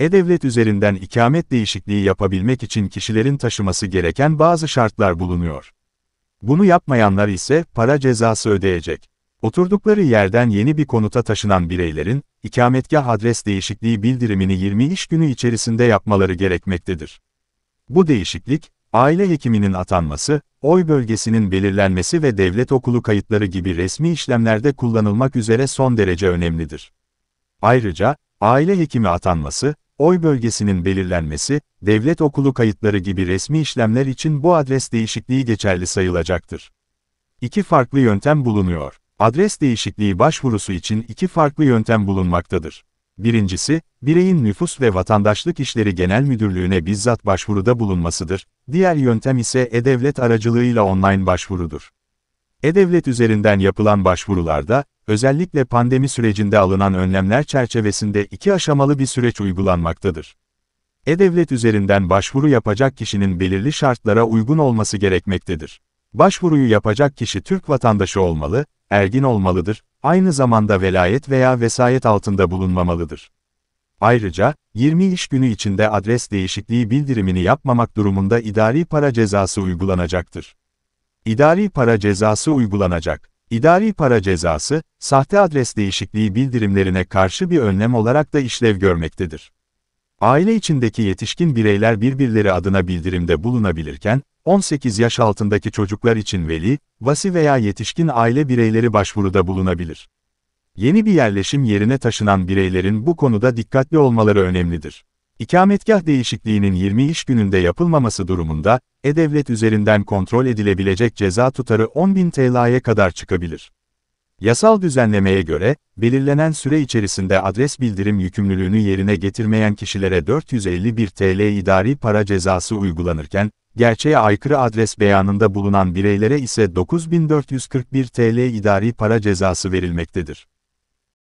E-Devlet üzerinden ikamet değişikliği yapabilmek için kişilerin taşıması gereken bazı şartlar bulunuyor. Bunu yapmayanlar ise para cezası ödeyecek. Oturdukları yerden yeni bir konuta taşınan bireylerin, ikametgah adres değişikliği bildirimini 20 iş günü içerisinde yapmaları gerekmektedir. Bu değişiklik, aile hekiminin atanması, oy bölgesinin belirlenmesi ve devlet okulu kayıtları gibi resmi işlemlerde kullanılmak üzere son derece önemlidir. Ayrıca, aile hekimi atanması, Oy bölgesinin belirlenmesi, devlet okulu kayıtları gibi resmi işlemler için bu adres değişikliği geçerli sayılacaktır. İki farklı yöntem bulunuyor. Adres değişikliği başvurusu için iki farklı yöntem bulunmaktadır. Birincisi, bireyin nüfus ve vatandaşlık işleri genel müdürlüğüne bizzat başvuruda bulunmasıdır, diğer yöntem ise e-devlet aracılığıyla online başvurudur. E-Devlet üzerinden yapılan başvurularda, özellikle pandemi sürecinde alınan önlemler çerçevesinde iki aşamalı bir süreç uygulanmaktadır. E-Devlet üzerinden başvuru yapacak kişinin belirli şartlara uygun olması gerekmektedir. Başvuruyu yapacak kişi Türk vatandaşı olmalı, ergin olmalıdır, aynı zamanda velayet veya vesayet altında bulunmamalıdır. Ayrıca, 20 iş günü içinde adres değişikliği bildirimini yapmamak durumunda idari para cezası uygulanacaktır. İdari para cezası uygulanacak. İdari para cezası, sahte adres değişikliği bildirimlerine karşı bir önlem olarak da işlev görmektedir. Aile içindeki yetişkin bireyler birbirleri adına bildirimde bulunabilirken, 18 yaş altındaki çocuklar için veli, vasi veya yetişkin aile bireyleri başvuruda bulunabilir. Yeni bir yerleşim yerine taşınan bireylerin bu konuda dikkatli olmaları önemlidir. İkametgah değişikliğinin 20 iş gününde yapılmaması durumunda, e-Devlet üzerinden kontrol edilebilecek ceza tutarı 10.000 TL'ye kadar çıkabilir. Yasal düzenlemeye göre, belirlenen süre içerisinde adres bildirim yükümlülüğünü yerine getirmeyen kişilere 451 TL idari para cezası uygulanırken, gerçeğe aykırı adres beyanında bulunan bireylere ise 9441 TL idari para cezası verilmektedir.